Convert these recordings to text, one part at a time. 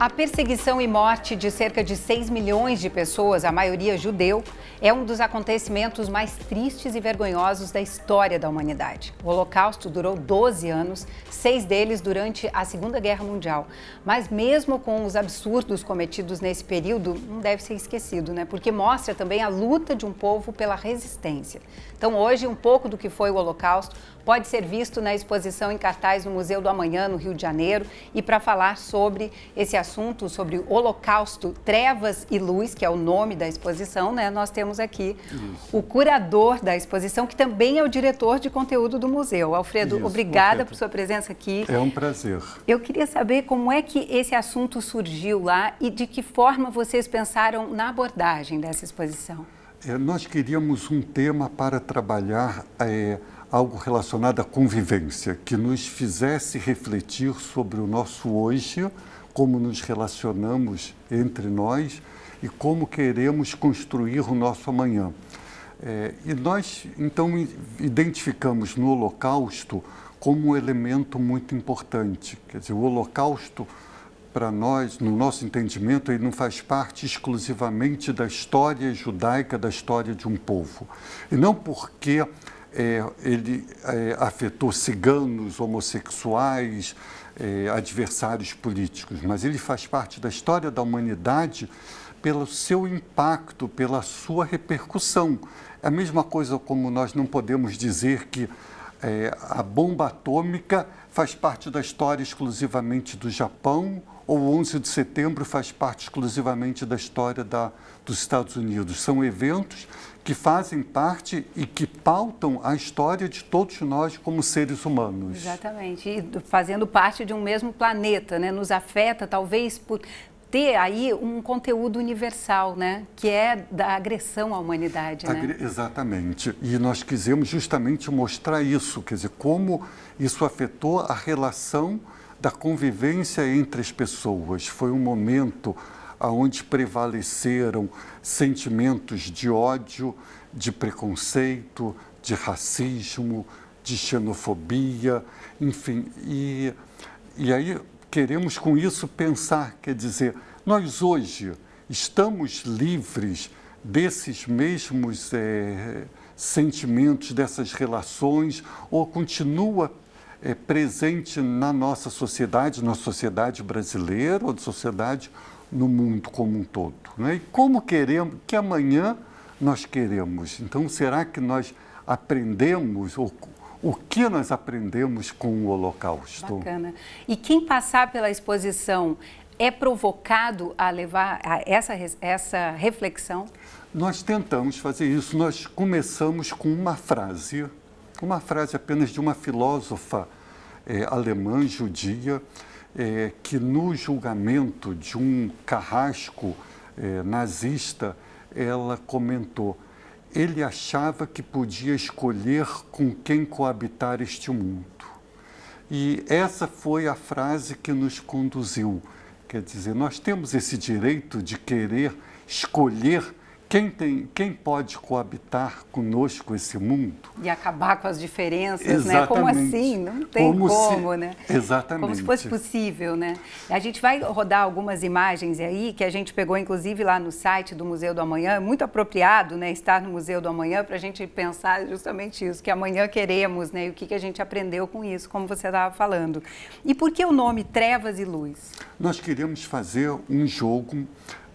A perseguição e morte de cerca de 6 milhões de pessoas, a maioria judeu, é um dos acontecimentos mais tristes e vergonhosos da história da humanidade. O Holocausto durou 12 anos, seis deles durante a Segunda Guerra Mundial. Mas, mesmo com os absurdos cometidos nesse período, não deve ser esquecido, né? Porque mostra também a luta de um povo pela resistência. Então, hoje, um pouco do que foi o Holocausto pode ser visto na exposição em cartaz no Museu do Amanhã, no Rio de Janeiro. E para falar sobre esse assunto, sobre o Holocausto, Trevas e Luz, que é o nome da exposição, né, nós temos aqui Isso. o curador da exposição, que também é o diretor de conteúdo do museu. Alfredo, Isso, obrigada Alfredo. por sua presença aqui. É um prazer. Eu queria saber como é que esse assunto surgiu lá e de que forma vocês pensaram na abordagem dessa exposição. É, nós queríamos um tema para trabalhar é, algo relacionado à convivência, que nos fizesse refletir sobre o nosso hoje, como nos relacionamos entre nós e como queremos construir o nosso amanhã. É, e nós, então, identificamos no Holocausto como um elemento muito importante. Quer dizer, o Holocausto, para nós, no nosso entendimento, ele não faz parte exclusivamente da história judaica, da história de um povo. E não porque é, ele é, afetou ciganos, homossexuais, é, adversários políticos, mas ele faz parte da história da humanidade pelo seu impacto, pela sua repercussão. É a mesma coisa como nós não podemos dizer que é, a bomba atômica faz parte da história exclusivamente do Japão ou 11 de setembro faz parte exclusivamente da história da, dos Estados Unidos. São eventos que fazem parte e que pautam a história de todos nós como seres humanos. Exatamente, e fazendo parte de um mesmo planeta, né? nos afeta talvez por ter aí um conteúdo universal, né? que é da agressão à humanidade. Né? Exatamente, e nós quisemos justamente mostrar isso, quer dizer, como isso afetou a relação da convivência entre as pessoas. Foi um momento onde prevaleceram sentimentos de ódio, de preconceito, de racismo, de xenofobia, enfim. E, e aí queremos com isso pensar, quer dizer, nós hoje estamos livres desses mesmos é, sentimentos, dessas relações, ou continua é, presente na nossa sociedade, na sociedade brasileira ou na sociedade no mundo como um todo. Né? E como queremos, que amanhã nós queremos? Então, será que nós aprendemos ou o que nós aprendemos com o Holocausto? Bacana. E quem passar pela exposição é provocado a levar a essa, essa reflexão? Nós tentamos fazer isso. Nós começamos com uma frase uma frase apenas de uma filósofa é, alemã judia é, que no julgamento de um carrasco é, nazista ela comentou ele achava que podia escolher com quem coabitar este mundo e essa foi a frase que nos conduziu quer dizer nós temos esse direito de querer escolher quem, tem, quem pode coabitar conosco esse mundo? E acabar com as diferenças, exatamente. né? Como assim? Não tem como, como se, né? Exatamente. Como se fosse possível, né? A gente vai rodar algumas imagens aí que a gente pegou, inclusive, lá no site do Museu do Amanhã. É muito apropriado, né? Estar no Museu do Amanhã para a gente pensar justamente isso, que amanhã queremos, né? E o que, que a gente aprendeu com isso, como você estava falando. E por que o nome Trevas e Luz? Nós queremos fazer um jogo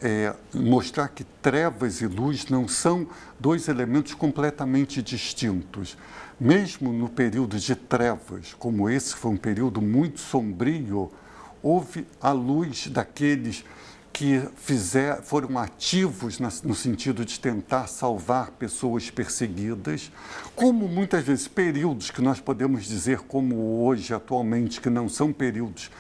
é, mostrar que trevas e luz não são dois elementos completamente distintos. Mesmo no período de trevas, como esse foi um período muito sombrio, houve a luz daqueles que fizer, foram ativos no sentido de tentar salvar pessoas perseguidas, como muitas vezes períodos que nós podemos dizer, como hoje, atualmente, que não são períodos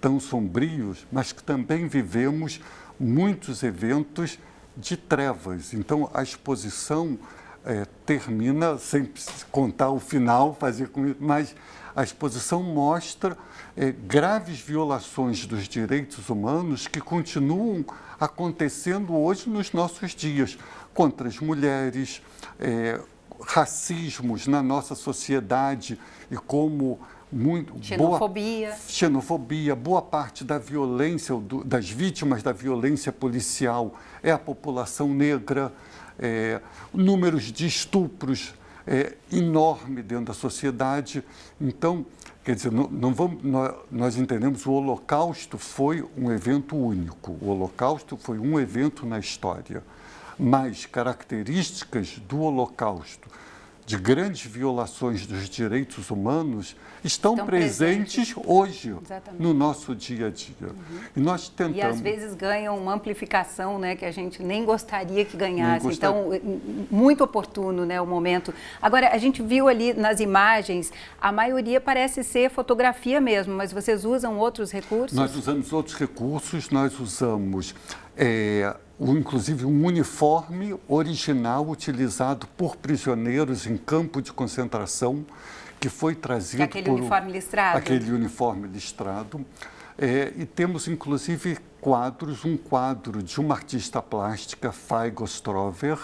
tão sombrios, mas que também vivemos muitos eventos de trevas. Então, a exposição é, termina, sem contar o final, fazer com mas a exposição mostra é, graves violações dos direitos humanos que continuam acontecendo hoje nos nossos dias contra as mulheres, é, racismos na nossa sociedade e como muito xenofobia. Boa, xenofobia, boa parte da violência, do, das vítimas da violência policial é a população negra, é, números de estupros é, enorme dentro da sociedade. Então, quer dizer, não, não vamos, nós, nós entendemos o Holocausto foi um evento único. O Holocausto foi um evento na história, mas características do Holocausto de grandes violações dos direitos humanos estão, estão presentes, presentes, hoje Exatamente. no nosso dia a dia. Uhum. E nós tentamos. E às vezes ganham uma amplificação, né, que a gente nem gostaria que ganhasse. Então, muito oportuno, né, o momento. Agora, a gente viu ali nas imagens, a maioria parece ser fotografia mesmo, mas vocês usam outros recursos? Nós usamos outros recursos, nós usamos é, inclusive um uniforme original utilizado por prisioneiros em campo de concentração, que foi trazido aquele por... Uniforme listrado. Aquele uniforme listrado. É, e temos, inclusive, quadros, um quadro de uma artista plástica, Fay Gostrover,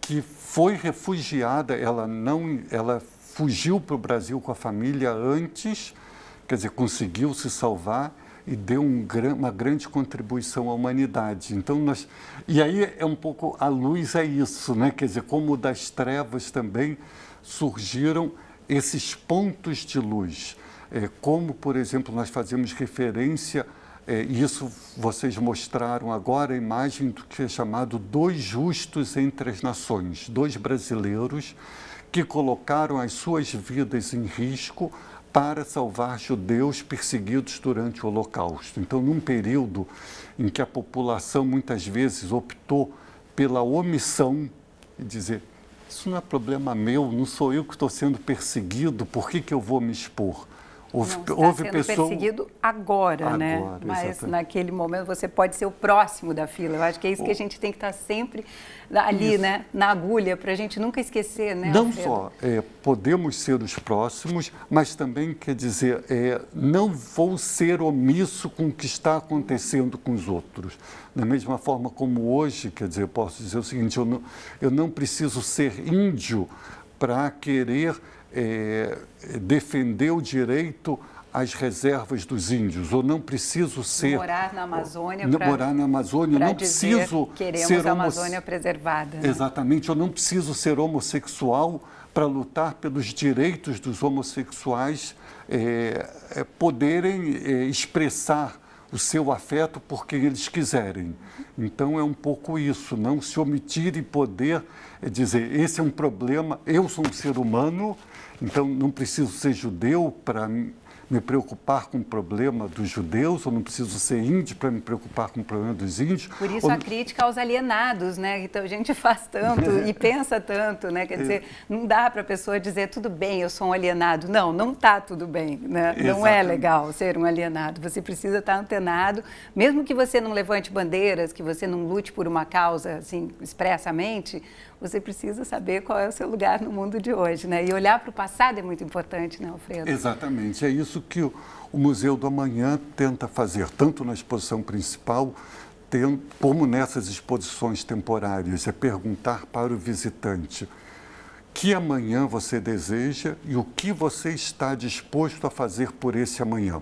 que foi refugiada, ela não, ela fugiu para o Brasil com a família antes, quer dizer, conseguiu se salvar e deu um, uma grande contribuição à humanidade. Então nós e aí é um pouco a luz é isso, né? Quer dizer, como das trevas também surgiram esses pontos de luz, é, como por exemplo nós fazemos referência é, isso vocês mostraram agora a imagem do que é chamado dois justos entre as nações, dois brasileiros que colocaram as suas vidas em risco para salvar judeus perseguidos durante o Holocausto. Então, num período em que a população muitas vezes optou pela omissão e dizer: Isso não é problema meu, não sou eu que estou sendo perseguido, por que, que eu vou me expor? Houve, está houve sendo pessoa... perseguido agora, né? agora né? Exatamente. Mas naquele momento você pode ser o próximo da fila. Eu acho que é isso que a gente tem que estar tá sempre ali, isso. né? Na agulha, para a gente nunca esquecer, né? Não só é, podemos ser os próximos, mas também quer dizer, é, não vou ser omisso com o que está acontecendo com os outros. Da mesma forma como hoje, quer dizer, eu posso dizer o seguinte, eu não, eu não preciso ser índio para querer é, defender o direito às reservas dos índios. Eu não preciso ser morar na Amazônia, pra, morar na Amazônia, não dizer, preciso queremos ser a Amazônia homo... preservada. Né? Exatamente, eu não preciso ser homossexual para lutar pelos direitos dos homossexuais é, é, poderem é, expressar o seu afeto por quem eles quiserem. Então é um pouco isso, não se omitir e poder é dizer: esse é um problema, eu sou um ser humano, então não preciso ser judeu para me preocupar com o problema dos judeus, ou não preciso ser índio para me preocupar com o problema dos índios. Por isso ou... a crítica aos alienados, né? Então a gente faz tanto é. e pensa tanto, né? Quer dizer, é. não dá para a pessoa dizer tudo bem, eu sou um alienado. Não, não está tudo bem, né? Não é legal ser um alienado. Você precisa estar tá antenado, mesmo que você não levante bandeiras, que você não lute por uma causa assim expressamente, você precisa saber qual é o seu lugar no mundo de hoje, né? E olhar para o passado é muito importante, né, Alfredo? Exatamente. É isso que o, o Museu do Amanhã tenta fazer, tanto na exposição principal como nessas exposições temporárias, é perguntar para o visitante que amanhã você deseja e o que você está disposto a fazer por esse amanhã.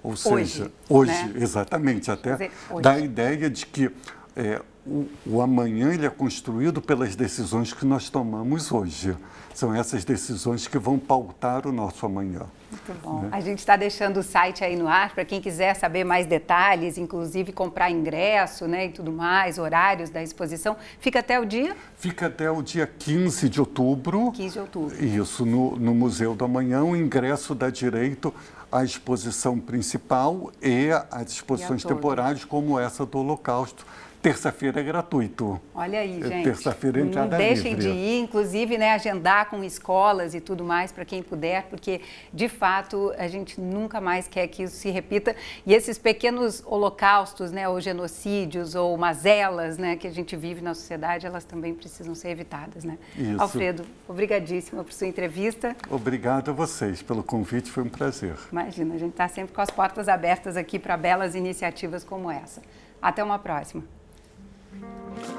Ou seja, hoje, hoje né? exatamente, até dizer, hoje. dá a ideia de que é, o, o, amanhã ele é construído pelas decisões que nós tomamos hoje. São essas decisões que vão pautar o nosso amanhã. Muito bom. Né? A gente está deixando o site aí no ar para quem quiser saber mais detalhes, inclusive comprar ingresso né, e tudo mais, horários da exposição. Fica até o dia? Fica até o dia 15 de outubro. 15 de outubro. Isso, no, no Museu do Amanhã. O ingresso dá direito à exposição principal e às exposições e temporárias como essa do Holocausto Terça-feira é gratuito. Olha aí, é, gente. Terça-feira entrada Não deixem livre. de ir, inclusive, né, agendar com escolas e tudo mais para quem puder, porque de fato a gente nunca mais quer que isso se repita. E esses pequenos holocaustos, né, ou genocídios ou mazelas, né, que a gente vive na sociedade, elas também precisam ser evitadas, né? Isso. Alfredo, obrigadíssima por sua entrevista. Obrigado a vocês pelo convite, foi um prazer. Imagina, a gente está sempre com as portas abertas aqui para belas iniciativas como essa. Até uma próxima. Thank you.